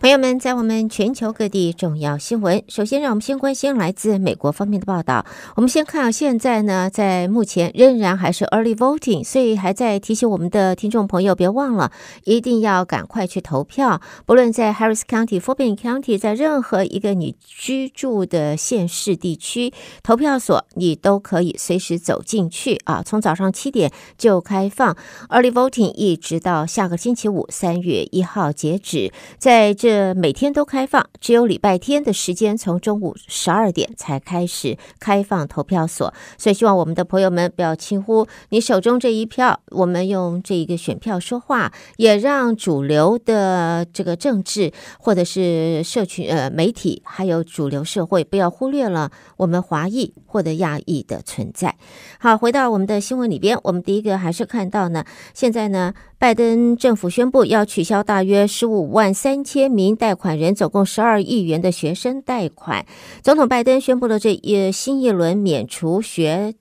朋友们，在我们全球各地重要新闻，首先让我们先关心来自美国方面的报道。我们先看，现在呢，在目前仍然还是 early voting，所以还在提醒我们的听众朋友，别忘了，一定要赶快去投票。不论在 Harris County、f o r b i n County，在任何一个你居住的县市地区，投票所你都可以随时走进去啊，从早上七点就开放 early voting，一直到下个星期五三月一号截止，在。这每天都开放，只有礼拜天的时间，从中午十二点才开始开放投票所。所以希望我们的朋友们不要轻忽，你手中这一票，我们用这一个选票说话，也让主流的这个政治或者是社群、呃媒体，还有主流社会，不要忽略了我们华裔或者亚裔的存在。好，回到我们的新闻里边，我们第一个还是看到呢，现在呢。拜登政府宣布要取消大约十五万三千名贷款人总共十二亿元的学生贷款。总统拜登宣布了这一新一轮免除学。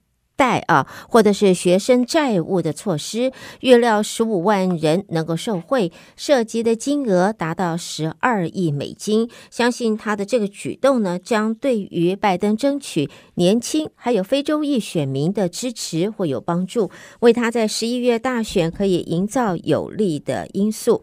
贷啊，或者是学生债务的措施，预料十五万人能够受惠，涉及的金额达到十二亿美金。相信他的这个举动呢，将对于拜登争取年轻还有非洲裔选民的支持会有帮助，为他在十一月大选可以营造有利的因素。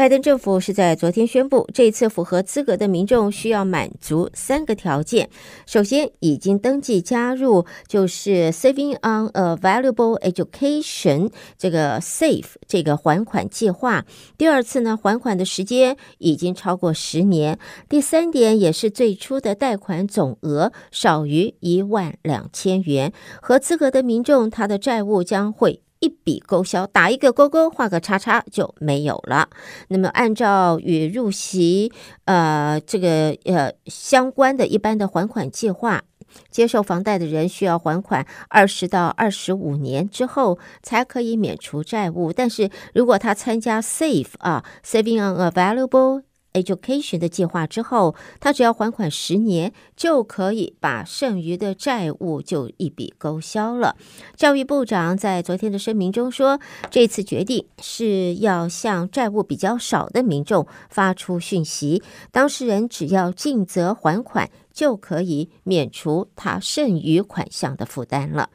拜登政府是在昨天宣布，这一次符合资格的民众需要满足三个条件：首先，已经登记加入就是 Saving on a Valuable Education 这个 s a f e 这个还款计划；第二次呢，还款的时间已经超过十年；第三点，也是最初的贷款总额少于一万两千元。和资格的民众，他的债务将会。一笔勾销，打一个勾勾，画个叉叉就没有了。那么，按照与入息呃这个呃相关的一般的还款计划，接受房贷的人需要还款二十到二十五年之后才可以免除债务。但是如果他参加 Save 啊，Saving on a valuable。education 的计划之后，他只要还款十年，就可以把剩余的债务就一笔勾销了。教育部长在昨天的声明中说，这次决定是要向债务比较少的民众发出讯息，当事人只要尽责还款，就可以免除他剩余款项的负担了。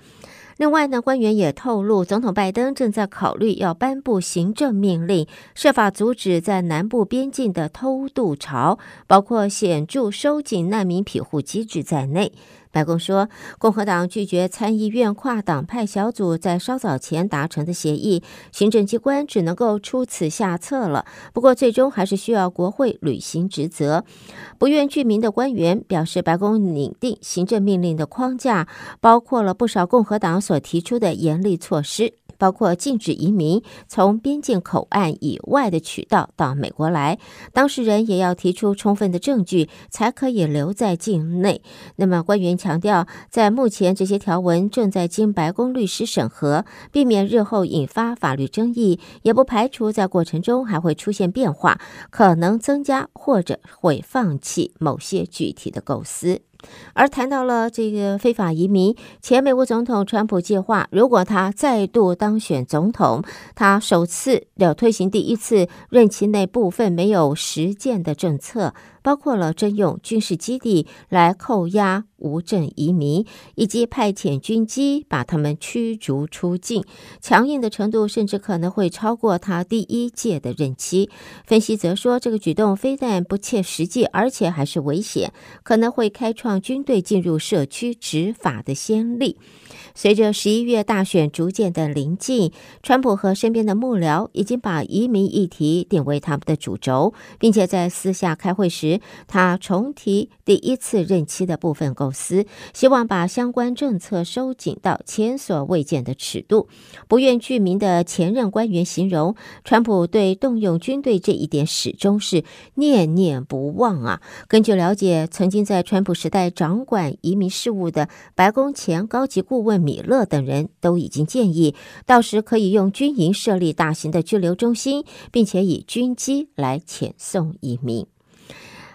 另外呢，官员也透露，总统拜登正在考虑要颁布行政命令，设法阻止在南部边境的偷渡潮，包括显著收紧难民庇护机制在内。白宫说，共和党拒绝参议院跨党派小组在稍早前达成的协议，行政机关只能够出此下策了。不过，最终还是需要国会履行职责。不愿具名的官员表示，白宫拟定行政命令的框架，包括了不少共和党所提出的严厉措施。包括禁止移民从边境口岸以外的渠道到美国来，当事人也要提出充分的证据才可以留在境内。那么，官员强调，在目前这些条文正在经白宫律师审核，避免日后引发法律争议，也不排除在过程中还会出现变化，可能增加或者会放弃某些具体的构思。而谈到了这个非法移民，前美国总统川普计划，如果他再度当选总统，他首次要推行第一次任期内部分没有实践的政策。包括了征用军事基地来扣押无证移民，以及派遣军机把他们驱逐出境。强硬的程度甚至可能会超过他第一届的任期。分析则说，这个举动非但不切实际，而且还是危险，可能会开创军队进入社区执法的先例。随着十一月大选逐渐的临近，川普和身边的幕僚已经把移民议题定为他们的主轴，并且在私下开会时。他重提第一次任期的部分构思，希望把相关政策收紧到前所未见的尺度。不愿具名的前任官员形容，川普对动用军队这一点始终是念念不忘啊。根据了解，曾经在川普时代掌管移民事务的白宫前高级顾问米勒等人都已经建议，到时可以用军营设立大型的拘留中心，并且以军机来遣送移民。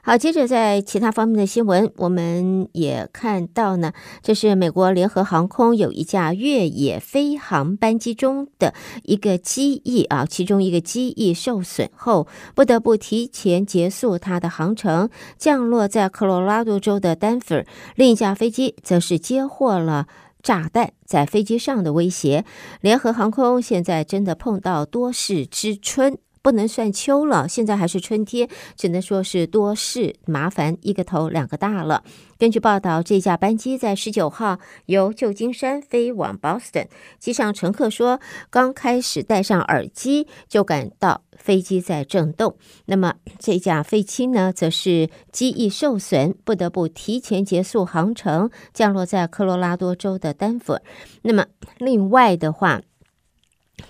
好，接着在其他方面的新闻，我们也看到呢，这是美国联合航空有一架越野飞航班机中的一个机翼啊，其中一个机翼受损后，不得不提前结束它的航程，降落在科罗拉多州的丹佛。另一架飞机则是接获了炸弹在飞机上的威胁。联合航空现在真的碰到多事之春。不能算秋了，现在还是春天，只能说是多事麻烦，一个头两个大了。根据报道，这架班机在十九号由旧金山飞往 Boston，机上乘客说，刚开始戴上耳机就感到飞机在震动。那么这架飞机呢，则是机翼受损，不得不提前结束航程，降落在科罗拉多州的丹佛。那么另外的话，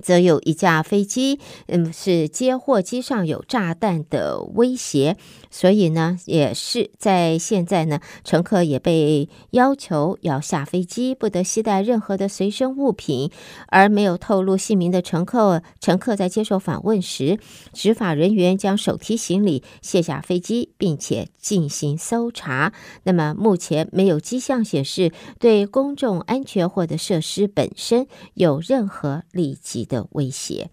则有一架飞机，嗯，是接货机上有炸弹的威胁，所以呢，也是在现在呢，乘客也被要求要下飞机，不得携带任何的随身物品。而没有透露姓名的乘客，乘客在接受访问时，执法人员将手提行李卸下飞机，并且进行搜查。那么目前没有迹象显示对公众安全或者设施本身有任何礼节。的威胁。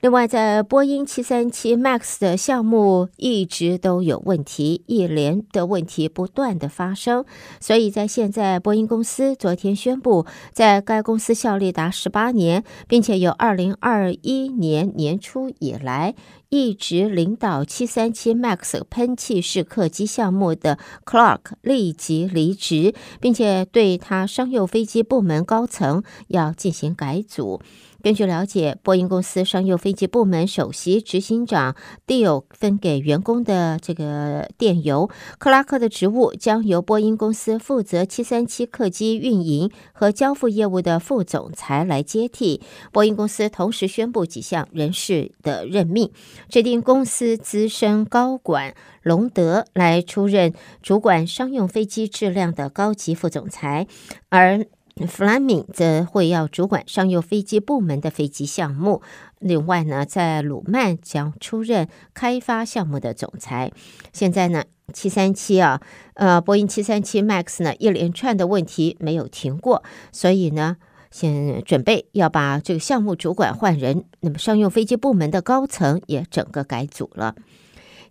另外，在波音七三七 MAX 的项目一直都有问题，一连的问题不断的发生。所以在现在，波音公司昨天宣布，在该公司效力达十八年，并且有二零二一年年初以来一直领导七三七 MAX 喷气式客机项目的 Clark 立即离职，并且对他商用飞机部门高层要进行改组。根据了解，波音公司商用飞机部门首席执行长蒂友分给员工的这个电邮，克拉克的职务将由波音公司负责737客机运营和交付业务的副总裁来接替。波音公司同时宣布几项人事的任命，指定公司资深高管隆德来出任主管商用飞机质量的高级副总裁，而弗兰明则会要主管商用飞机部门的飞机项目。另外呢，在鲁曼将出任开发项目的总裁。现在呢，七三七啊，呃，波音七三七 MAX 呢一连串的问题没有停过，所以呢，先准备要把这个项目主管换人。那么，商用飞机部门的高层也整个改组了。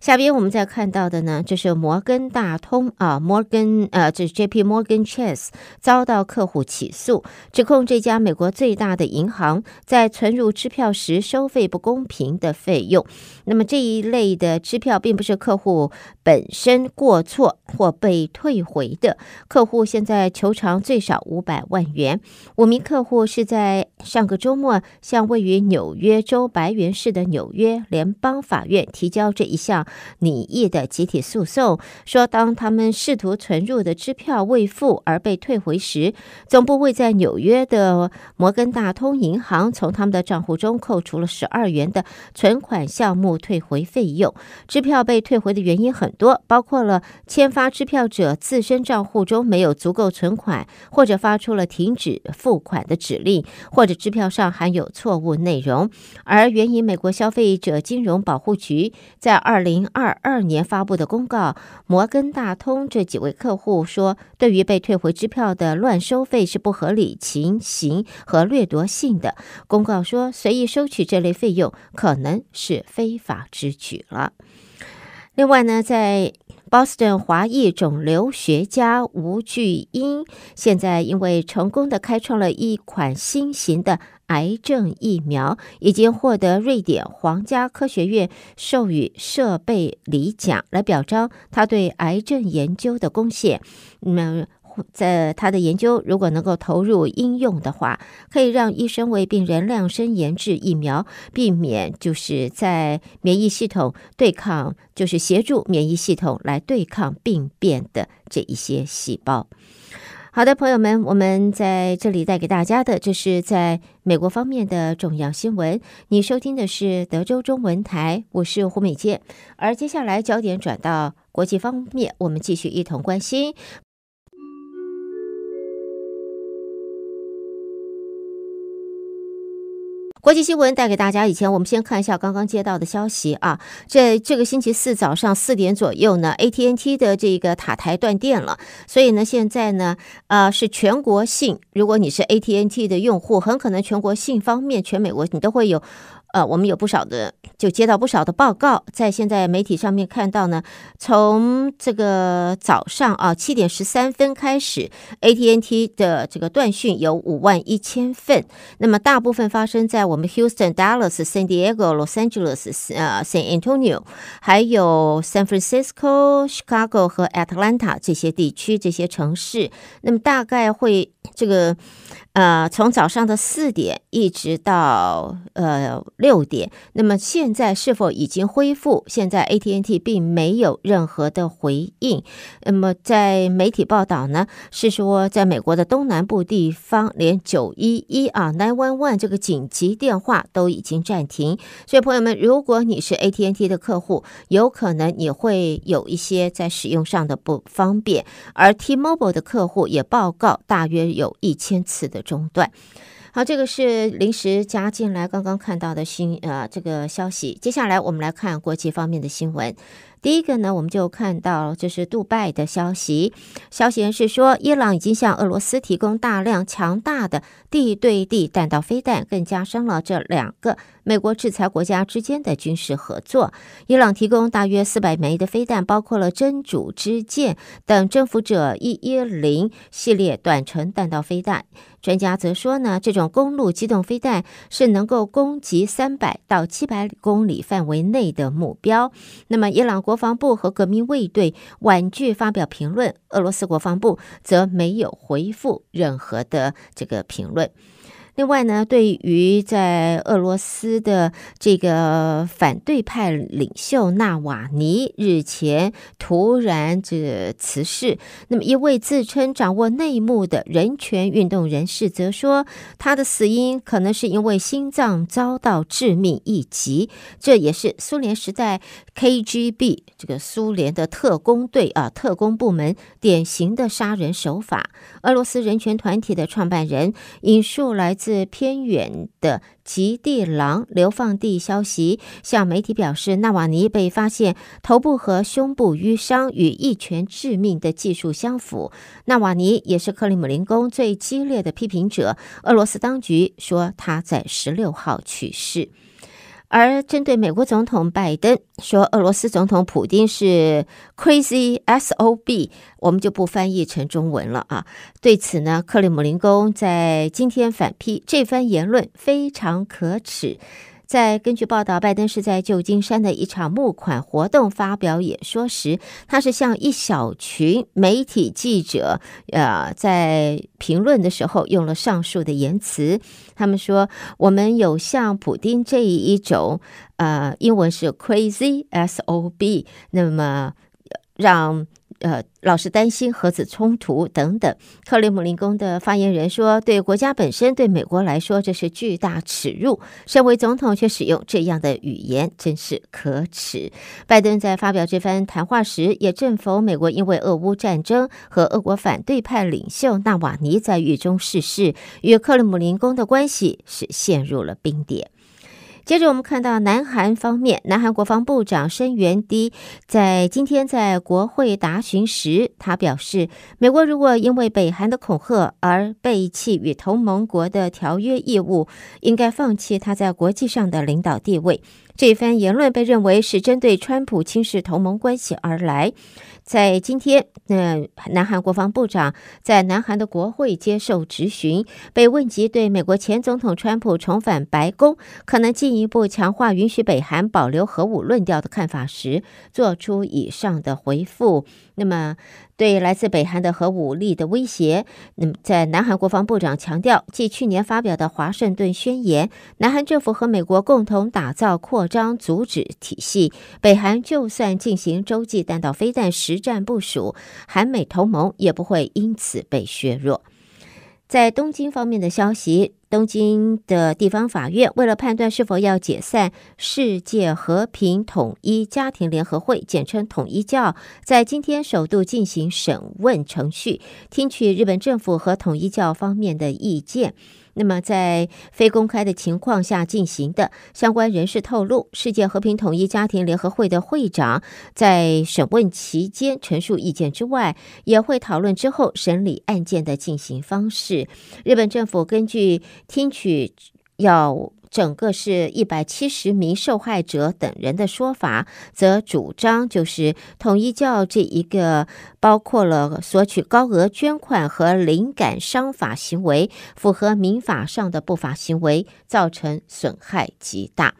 下边我们再看到的呢，就是摩根大通啊，摩根呃，就是 J P Morgan Chase 遭到客户起诉，指控这家美国最大的银行在存入支票时收费不公平的费用。那么这一类的支票并不是客户本身过错或被退回的，客户现在求偿最少五百万元。五名客户是在上个周末向位于纽约州白云市的纽约联邦法院提交这一项。拟议的集体诉讼说，当他们试图存入的支票未付而被退回时，总部位在纽约的摩根大通银行从他们的账户中扣除了十二元的存款项目退回费用。支票被退回的原因很多，包括了签发支票者自身账户中没有足够存款，或者发出了停止付款的指令，或者支票上含有错误内容。而源于美国消费者金融保护局在二零。二二年发布的公告，摩根大通这几位客户说，对于被退回支票的乱收费是不合理、情形和掠夺性的。公告说，随意收取这类费用可能是非法之举了。另外呢，在 Boston 华裔肿瘤学家吴巨英，现在因为成功的开创了一款新型的。癌症疫苗已经获得瑞典皇家科学院授予设备里奖，来表彰他对癌症研究的贡献。那么，在他的研究如果能够投入应用的话，可以让医生为病人量身研制疫苗，避免就是在免疫系统对抗，就是协助免疫系统来对抗病变的这一些细胞。好的，朋友们，我们在这里带给大家的，这是在美国方面的重要新闻。你收听的是德州中文台，我是胡美杰。而接下来焦点转到国际方面，我们继续一同关心。国际新闻带给大家。以前我们先看一下刚刚接到的消息啊，在这个星期四早上四点左右呢，AT&T 的这个塔台断电了，所以呢，现在呢，呃，是全国性，如果你是 AT&T 的用户，很可能全国性方面，全美国你都会有，呃，我们有不少的。就接到不少的报告，在现在媒体上面看到呢，从这个早上啊七点十三分开始，AT&T 的这个断讯有五万一千份，那么大部分发生在我们 Houston、Dallas、San Diego、Los Angeles、呃 San Antonio，还有 San Francisco、Chicago 和 Atlanta 这些地区、这些城市，那么大概会这个呃从早上的四点一直到呃六点，那么七。现在是否已经恢复？现在 AT&T 并没有任何的回应。那么在媒体报道呢？是说在美国的东南部地方，连九一一啊 nine one one 这个紧急电话都已经暂停。所以朋友们，如果你是 AT&T 的客户，有可能你会有一些在使用上的不方便。而 T-Mobile 的客户也报告大约有一千次的中断。好，这个是临时加进来，刚刚看到的新呃这个消息。接下来我们来看国际方面的新闻。第一个呢，我们就看到就是杜拜的消息。消息人士说，伊朗已经向俄罗斯提供大量强大的地对地弹道飞弹，更加深了这两个美国制裁国家之间的军事合作。伊朗提供大约四百枚的飞弹，包括了真主之剑等征服者一一零系列短程弹道飞弹。专家则说呢，这种公路机动飞弹是能够攻击三百到七百公里范围内的目标。那么，伊朗国防部和革命卫队婉拒发表评论，俄罗斯国防部则没有回复任何的这个评论。另外呢，对于在俄罗斯的这个反对派领袖纳瓦尼日前突然这辞世，那么一位自称掌握内幕的人权运动人士则说，他的死因可能是因为心脏遭到致命一击，这也是苏联时代 KGB 这个苏联的特工队啊特工部门典型的杀人手法。俄罗斯人权团体的创办人引述来。自偏远的极地狼流放地消息，向媒体表示，纳瓦尼被发现头部和胸部淤伤，与一拳致命的技术相符。纳瓦尼也是克里姆林宫最激烈的批评者。俄罗斯当局说，他在十六号去世。而针对美国总统拜登说俄罗斯总统普京是 crazy s o b，我们就不翻译成中文了啊。对此呢，克里姆林宫在今天反批这番言论非常可耻。在根据报道，拜登是在旧金山的一场募款活动发表演说时，他是向一小群媒体记者，呃，在评论的时候用了上述的言辞。他们说，我们有像普丁这一种，呃，英文是 crazy s o b，那么让。呃，老是担心核子冲突等等。克里姆林宫的发言人说：“对国家本身，对美国来说，这是巨大耻辱。身为总统，却使用这样的语言，真是可耻。”拜登在发表这番谈话时，也正逢美国因为俄乌战争和俄国反对派领袖纳瓦尼在狱中逝世，与克里姆林宫的关系是陷入了冰点。接着，我们看到南韩方面，南韩国防部长申元低在今天在国会答询时，他表示，美国如果因为北韩的恐吓而背弃与同盟国的条约义务，应该放弃他在国际上的领导地位。这番言论被认为是针对川普轻视同盟关系而来。在今天，嗯，南韩国防部长在南韩的国会接受质询，被问及对美国前总统川普重返白宫可能进一步强化允许北韩保留核武论调的看法时，做出以上的回复。那么。对来自北韩的核武力的威胁，那么在南韩国防部长强调，继去年发表的华盛顿宣言，南韩政府和美国共同打造扩张阻止体系。北韩就算进行洲际弹道飞弹实战部署，韩美同盟也不会因此被削弱。在东京方面的消息，东京的地方法院为了判断是否要解散世界和平统一家庭联合会（简称统一教），在今天首度进行审问程序，听取日本政府和统一教方面的意见。那么，在非公开的情况下进行的，相关人士透露，世界和平统一家庭联合会的会长在审问期间陈述意见之外，也会讨论之后审理案件的进行方式。日本政府根据听取要。整个是一百七十名受害者等人的说法，则主张就是统一教这一个包括了索取高额捐款和灵感商法行为，符合民法上的不法行为，造成损害极大。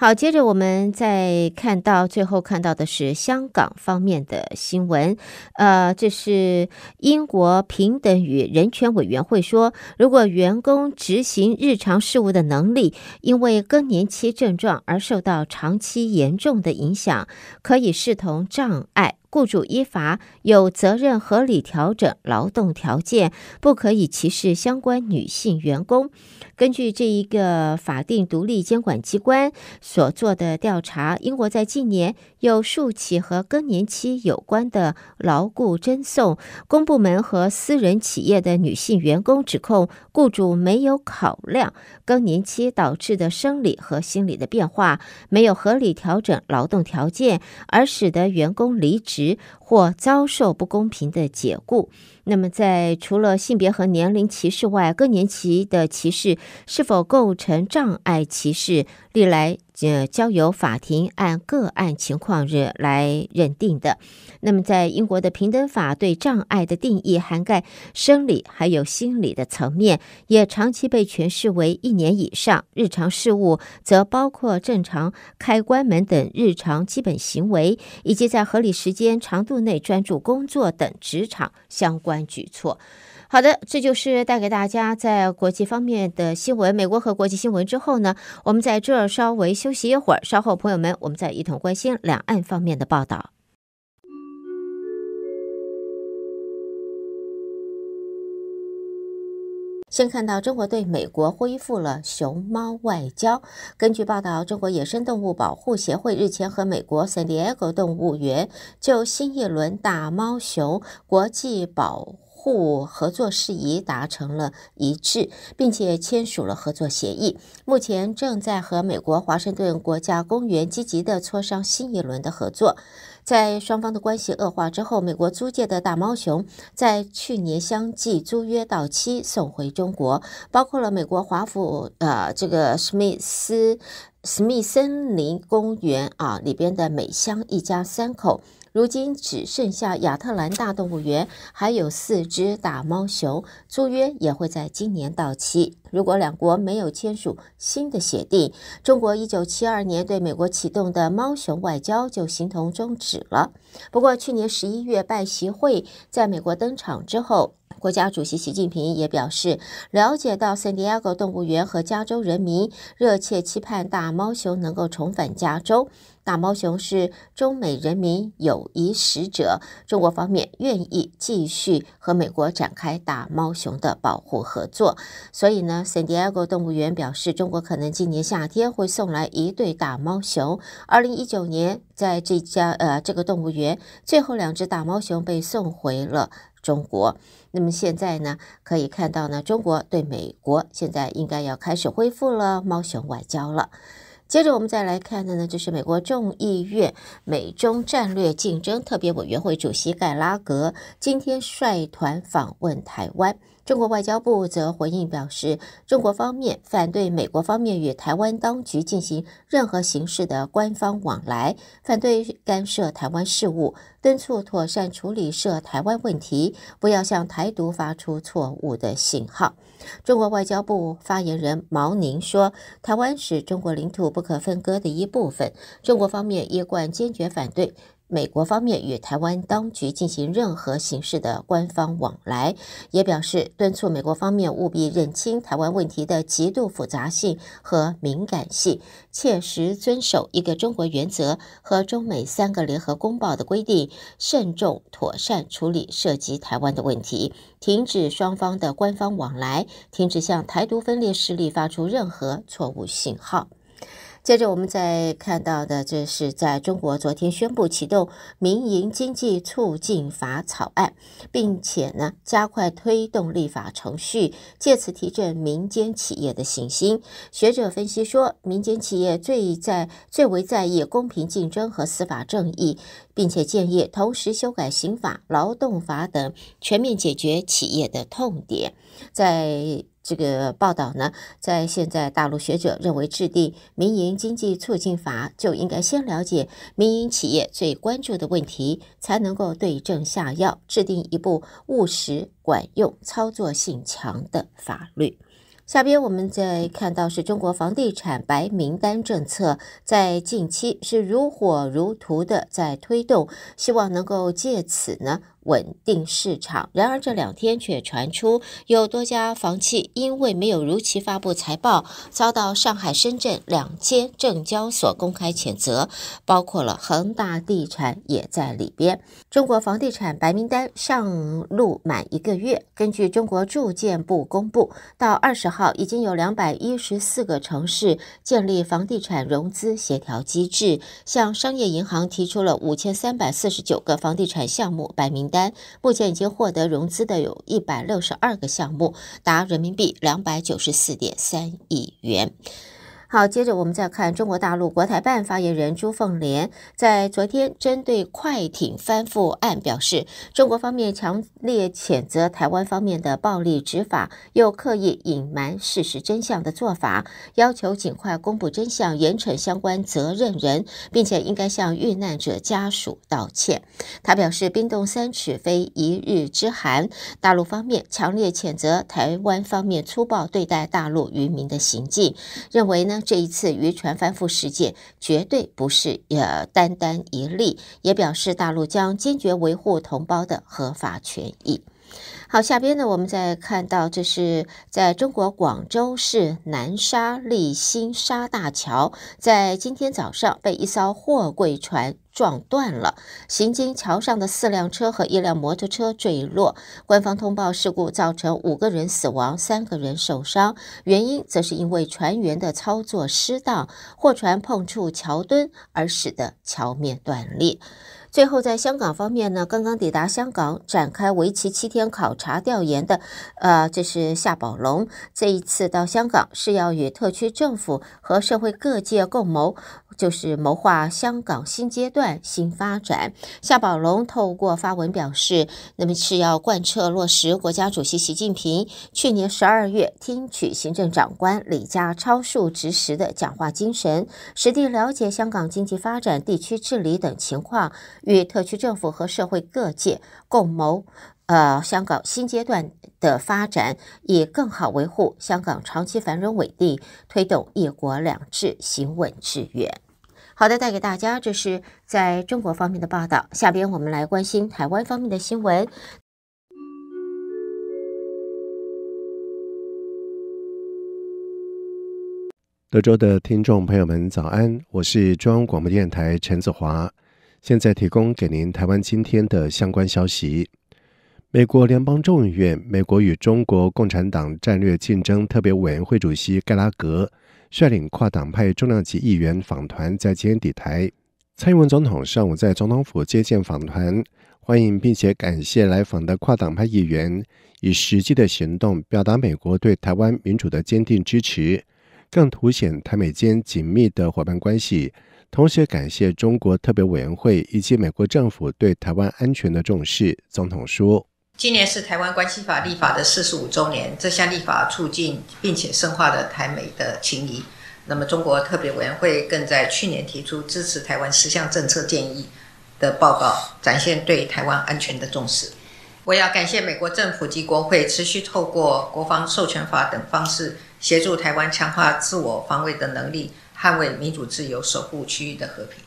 好，接着我们再看到最后看到的是香港方面的新闻，呃，这是英国平等与人权委员会说，如果员工执行日常事务的能力因为更年期症状而受到长期严重的影响，可以视同障碍。雇主依法有责任合理调整劳动条件，不可以歧视相关女性员工。根据这一个法定独立监管机关所做的调查，英国在近年有数起和更年期有关的劳雇争讼，公部门和私人企业的女性员工指控雇主没有考量更年期导致的生理和心理的变化，没有合理调整劳动条件，而使得员工离职。或遭受不公平的解雇。那么，在除了性别和年龄歧视外，更年期的歧视是否构成障碍歧视，历来呃交由法庭按个案情况来认定的。那么，在英国的平等法对障碍的定义涵盖生理还有心理的层面，也长期被诠释为一年以上。日常事务则包括正常开关门等日常基本行为，以及在合理时间长度内专注工作等职场相关。关举措，好的，这就是带给大家在国际方面的新闻，美国和国际新闻之后呢，我们在这稍微休息一会儿，稍后朋友们，我们再一同关心两岸方面的报道。先看到中国对美国恢复了熊猫外交。根据报道，中国野生动物保护协会日前和美国圣地亚哥动物园就新一轮大猫熊国际保护合作事宜达成了一致，并且签署了合作协议。目前正在和美国华盛顿国家公园积极的磋商新一轮的合作。在双方的关系恶化之后，美国租借的大猫熊在去年相继租约到期，送回中国，包括了美国华府呃这个史密斯。史密森林公园啊，里边的美香一家三口，如今只剩下亚特兰大动物园还有四只大猫熊，租约也会在今年到期。如果两国没有签署新的协定，中国一九七二年对美国启动的猫熊外交就形同终止了。不过去年十一月拜习会在美国登场之后。国家主席习近平也表示，了解到圣地亚哥动物园和加州人民热切期盼大猫熊能够重返加州。大猫熊是中美人民友谊使者，中国方面愿意继续和美国展开大猫熊的保护合作。所以呢，圣地亚哥动物园表示，中国可能今年夏天会送来一对大猫熊。二零一九年，在这家呃这个动物园，最后两只大猫熊被送回了。中国，那么现在呢？可以看到呢，中国对美国现在应该要开始恢复了猫熊外交了。接着我们再来看的呢，就是美国众议院美中战略竞争特别委员会主席盖拉格今天率团访问台湾。中国外交部则回应表示，中国方面反对美国方面与台湾当局进行任何形式的官方往来，反对干涉台湾事务，敦促妥善处理涉台湾问题，不要向台独发出错误的信号。中国外交部发言人毛宁说：“台湾是中国领土不可分割的一部分，中国方面一贯坚决反对。”美国方面与台湾当局进行任何形式的官方往来，也表示敦促美国方面务必认清台湾问题的极度复杂性和敏感性，切实遵守一个中国原则和中美三个联合公报的规定，慎重妥善处理涉及台湾的问题，停止双方的官方往来，停止向台独分裂势力发出任何错误信号。接着，我们再看到的，这是在中国昨天宣布启动《民营经济促进法》草案，并且呢，加快推动立法程序，借此提振民间企业的信心。学者分析说，民间企业最在最为在意公平竞争和司法正义，并且建议同时修改刑法、劳动法等，全面解决企业的痛点。在这个报道呢，在现在大陆学者认为，制定民营经济促进法就应该先了解民营企业最关注的问题，才能够对症下药，制定一部务实、管用、操作性强的法律。下边我们再看到是中国房地产白名单政策，在近期是如火如荼的在推动，希望能够借此呢。稳定市场，然而这两天却传出有多家房企因为没有如期发布财报，遭到上海、深圳两间证交所公开谴责，包括了恒大地产也在里边。中国房地产白名单上路满一个月，根据中国住建部公布，到二十号已经有两百一十四个城市建立房地产融资协调机制，向商业银行提出了五千三百四十九个房地产项目白名单。目前已经获得融资的有一百六十二个项目，达人民币两百九十四点三亿元。好，接着我们再看中国大陆国台办发言人朱凤莲在昨天针对快艇翻覆案表示，中国方面强烈谴责台湾方面的暴力执法，又刻意隐瞒事实真相的做法，要求尽快公布真相，严惩相关责任人，并且应该向遇难者家属道歉。他表示，冰冻三尺非一日之寒，大陆方面强烈谴责台湾方面粗暴对待大陆渔民的行径，认为呢。这一次渔船翻覆事件绝对不是也单单一例，也表示大陆将坚决维护同胞的合法权益。好，下边呢，我们再看到，这是在中国广州市南沙立新沙大桥，在今天早上被一艘货柜船撞断了，行经桥上的四辆车和一辆摩托车坠落。官方通报，事故造成五个人死亡，三个人受伤，原因则是因为船员的操作失当，货船碰触桥墩而使得桥面断裂。最后，在香港方面呢，刚刚抵达香港，展开为期七天考察调研的，呃，这是夏宝龙。这一次到香港是要与特区政府和社会各界共谋。就是谋划香港新阶段新发展。夏宝龙透过发文表示，那么是要贯彻落实国家主席习近平去年十二月听取行政长官李家超述职时的讲话精神，实地了解香港经济发展、地区治理等情况，与特区政府和社会各界共谋呃香港新阶段的发展，以更好维护香港长期繁荣稳定，推动“一国两制”行稳致远。好的，带给大家，这是在中国方面的报道。下边我们来关心台湾方面的新闻。德州的听众朋友们，早安，我是中央广播电台陈子华，现在提供给您台湾今天的相关消息。美国联邦众议院美国与中国共产党战略竞争特别委员会主席盖拉格。率领跨党派重量级议员访团在今天抵台，蔡英文总统上午在总统府接见访团，欢迎并且感谢来访的跨党派议员，以实际的行动表达美国对台湾民主的坚定支持，更凸显台美间紧密的伙伴关系。同时感谢中国特别委员会以及美国政府对台湾安全的重视。总统说。今年是台湾关系法立法的四十五周年，这项立法促进并且深化了台美的情谊。那么，中国特别委员会更在去年提出支持台湾十项政策建议的报告，展现对台湾安全的重视。我要感谢美国政府及国会持续透过国防授权法等方式，协助台湾强化自我防卫的能力，捍卫民主自由，守护区域的和平。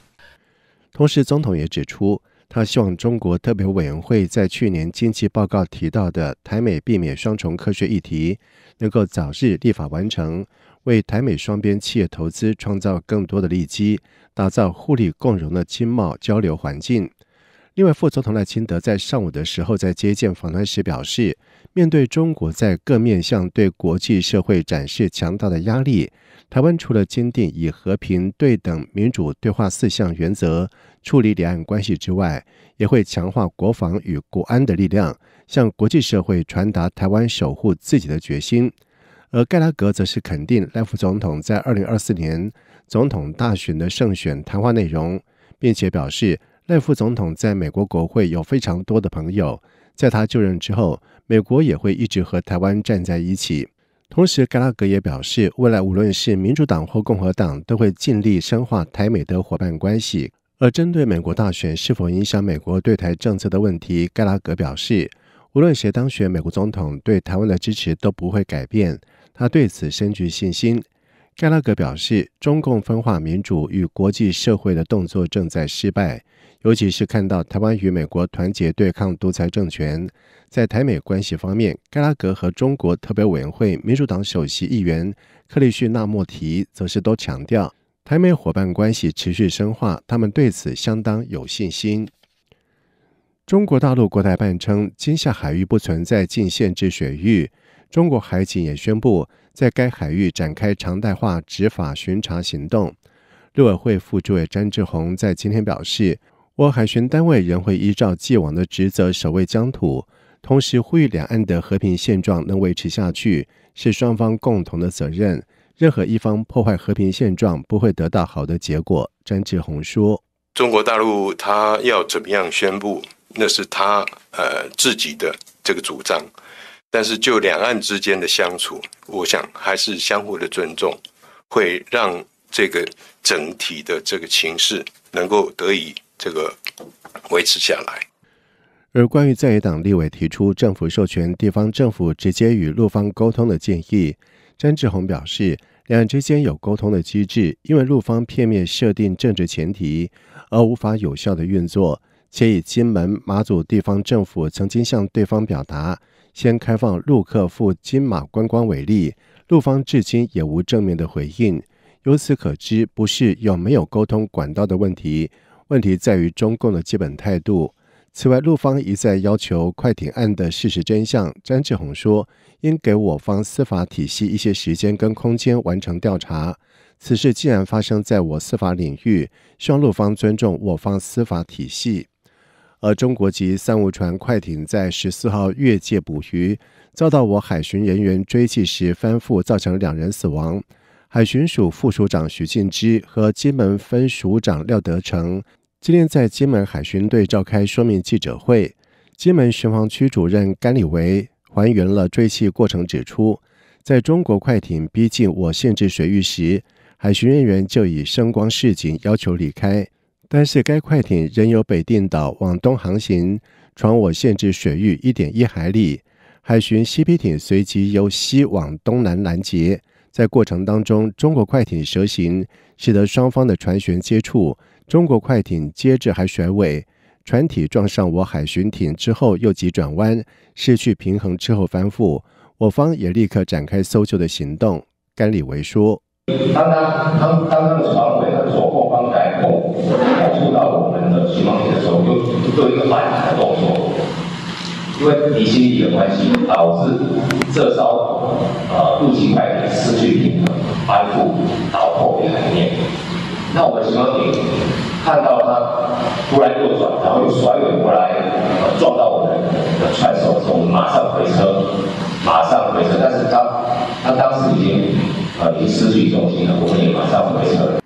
同时，总统也指出。他希望中国特别委员会在去年经济报告提到的台美避免双重科学议题能够早日立法完成，为台美双边企业投资创造更多的利基，打造互利共荣的经贸交流环境。另外，副总统赖清德在上午的时候在接见访团时表示，面对中国在各面向对国际社会展示强大的压力，台湾除了坚定以和平、对等、民主、对话四项原则。处理两岸关系之外，也会强化国防与国安的力量，向国际社会传达台湾守护自己的决心。而盖拉格则是肯定赖副总统在二零二四年总统大选的胜选谈话内容，并且表示赖副总统在美国国会有非常多的朋友，在他就任之后，美国也会一直和台湾站在一起。同时，盖拉格也表示，未来无论是民主党或共和党，都会尽力深化台美的伙伴关系。而针对美国大选是否影响美国对台政策的问题，盖拉格表示，无论谁当选美国总统，对台湾的支持都不会改变。他对此深具信心。盖拉格表示，中共分化民主与国际社会的动作正在失败，尤其是看到台湾与美国团结对抗独裁政权。在台美关系方面，盖拉格和中国特别委员会民主党首席议员克里逊纳莫提则是都强调。台美伙伴关系持续深化，他们对此相当有信心。中国大陆国台办称，今夏海域不存在禁限制水域。中国海警也宣布，在该海域展开常态化执法巡查行动。陆委会副主委詹志宏在今天表示，我海巡单位仍会依照既往的职责守卫疆土，同时呼吁两岸的和平现状能维持下去，是双方共同的责任。任何一方破坏和平现状，不会得到好的结果。詹志宏说：“中国大陆他要怎么样宣布，那是他呃自己的这个主张。但是就两岸之间的相处，我想还是相互的尊重，会让这个整体的这个情势能够得以这个维持下来。而关于在野党立委提出政府授权地方政府直接与陆方沟通的建议。”詹志宏表示，两人之间有沟通的机制，因为陆方片面设定政治前提，而无法有效的运作。且以金门、马祖地方政府曾经向对方表达，先开放陆客赴金马观光为例，陆方至今也无正面的回应。由此可知，不是有没有沟通管道的问题，问题在于中共的基本态度。此外，陆方一再要求快艇案的事实真相。詹志宏说，应给我方司法体系一些时间跟空间完成调查。此事既然发生在我司法领域，希望陆方尊重我方司法体系。而中国籍三无船快艇在十四号越界捕鱼，遭到我海巡人员追击时翻覆，造成两人死亡。海巡署副署长徐进之和金门分署长廖德成。今天在金门海巡队召开说明记者会，金门巡防区主任甘礼维还原了坠气过程，指出，在中国快艇逼近我限制水域时，海巡人员就以声光示警要求离开，但是该快艇仍由北定岛往东航行，闯我限制水域一点一海里，海巡 C P 艇随即由西往东南拦截，在过程当中，中国快艇蛇行，使得双方的船舷接触。中国快艇接着还甩尾，船体撞上我海巡艇之后又急转弯，失去平衡之后翻覆。我方也立刻展开搜救的行动。甘李维说：“当当当当当船尾的左后方在快速到我们的巡防艇的时候，又做一个反弹的动作，因为离心力的关系，导致这艘呃入行快艇失去平衡翻覆到后面海面。”那我希望你看到他突然右转，然后又甩尾过来，撞到我们的车手，时我们马上回车，马上回车。但是他他当时已经呃，已失去重心了，我们也马上回车。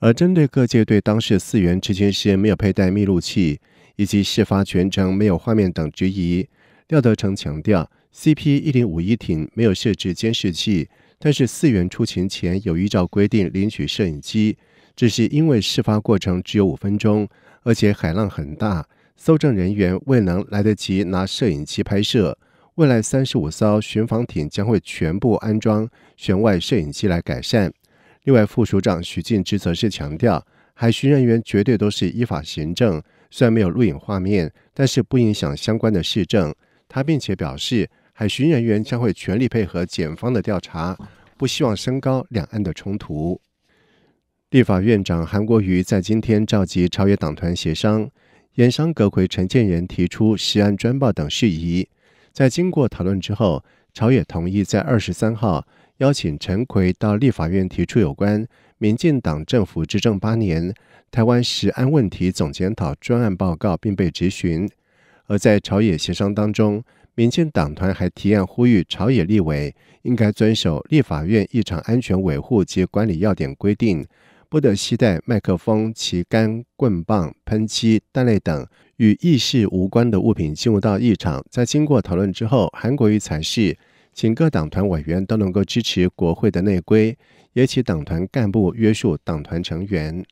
而针对各界对当事四员执勤时没有佩戴密录器，以及事发全程没有画面等质疑，廖德成强调，CP 一零五一艇没有设置监视器，但是四员出勤前有依照规定领取摄影机。只是因为事发过程只有五分钟，而且海浪很大，搜证人员未能来得及拿摄影机拍摄。未来三十五艘巡防艇将会全部安装舷外摄影机来改善。另外，副署长许进之则是强调，海巡人员绝对都是依法行政，虽然没有录影画面，但是不影响相关的市政。他并且表示，海巡人员将会全力配合检方的调查，不希望升高两岸的冲突。立法院长韩国瑜在今天召集朝野党团协商，盐商阁魁陈建仁提出十案专报等事宜。在经过讨论之后，朝野同意在二十三号邀请陈奎到立法院提出有关民进党政府执政八年台湾食案问题总检讨专案报告，并被质询。而在朝野协商当中，民进党团还提案呼吁朝野立委应该遵守立法院异常安全维护及管理要点规定。不得携带麦克风、旗杆、棍棒、喷漆、弹类等与议事无关的物品进入到议场。在经过讨论之后，韩国瑜才是请各党团委员都能够支持国会的内规，也请党团干部约束党团成员。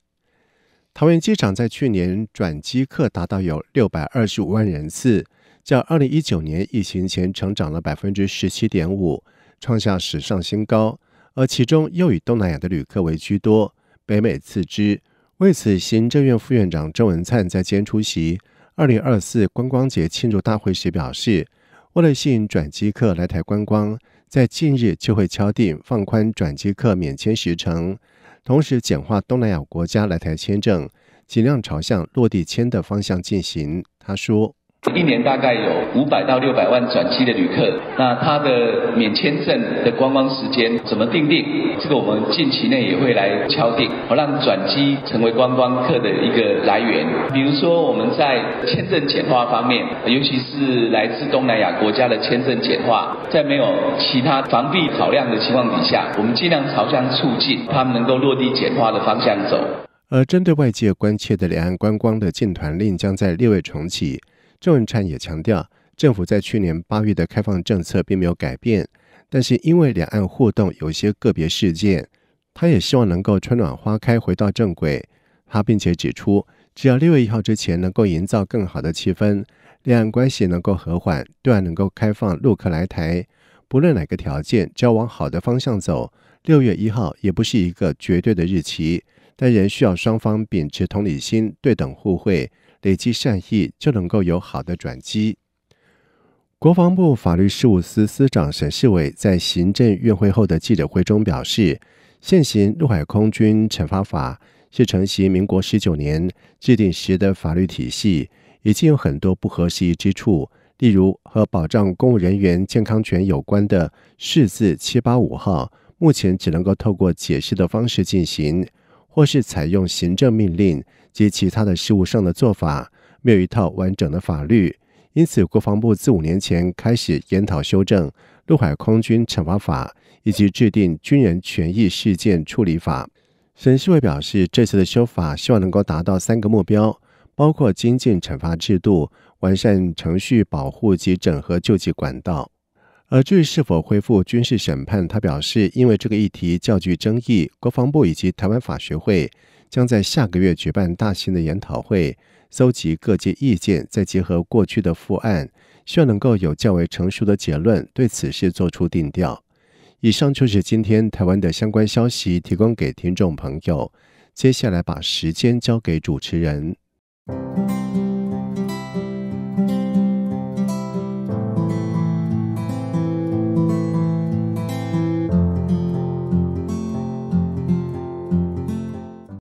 桃园机场在去年转机客达到有六百二十五万人次，较二零一九年疫情前成长了百分之十七点五，创下史上新高。而其中又以东南亚的旅客为居多。北美次之。为此，行政院副院长郑文灿在今天出席二零二四观光节庆祝大会时表示，为了吸引转机客来台观光，在近日就会敲定放宽转机客免签时程，同时简化东南亚国家来台签证，尽量朝向落地签的方向进行。他说。一年大概有五百到六百万转机的旅客，那他的免签证的观光时间怎么定定？这个我们近期内也会来敲定，让转机成为观光客的一个来源。比如说我们在签证简化方面，尤其是来自东南亚国家的签证简化，在没有其他防避考量的情况底下，我们尽量朝向促进他们能够落地简化的方向走。而针对外界关切的两岸观光的进团令将在六月重启。郑文灿也强调，政府在去年八月的开放政策并没有改变，但是因为两岸互动有些个别事件，他也希望能够春暖花开，回到正轨。他并且指出，只要六月一号之前能够营造更好的气氛，两岸关系能够和缓，对岸能够开放陆客来台。不论哪个条件，只要往好的方向走，六月一号也不是一个绝对的日期，但仍需要双方秉持同理心、对等互惠。累积善意就能够有好的转机。国防部法律事务司司长沈世伟在行政院会后的记者会中表示，现行陆海空军惩罚法是承袭民国十九年制定时的法律体系，已经有很多不合时宜之处，例如和保障公务人员健康权有关的四字七八五号，目前只能够透过解释的方式进行。或是采用行政命令及其他的事物上的做法，没有一套完整的法律。因此，国防部自五年前开始研讨修正陆海空军惩罚法，以及制定军人权益事件处理法。沈世伟表示，这次的修法希望能够达到三个目标，包括精进惩罚制度、完善程序保护及整合救济管道。而至于是否恢复军事审判，他表示，因为这个议题较具争议，国防部以及台湾法学会将在下个月举办大型的研讨会，搜集各界意见，再结合过去的复案，希望能够有较为成熟的结论，对此事做出定调。以上就是今天台湾的相关消息，提供给听众朋友。接下来把时间交给主持人。